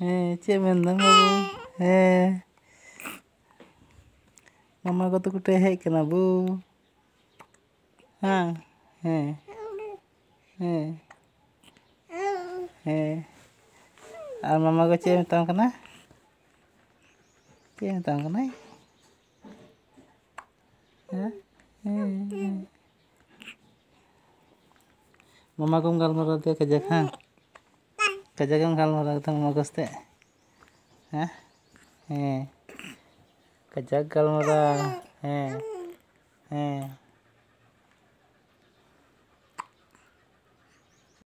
হ্যাঁ চেমেন না বাবু হ্যাঁ মামা কত কুটে হেক না বু হ্যাঁ হ্যাঁ হ্যাঁ হ্যাঁ আর মামা কো চেয়ে মেতাম কানা চেয়ে মেতাম কানাই হ্যাঁ mama kum kal mara te kaja kang kaja kang kal mara te mama kus te eh kaja kal mara eh eh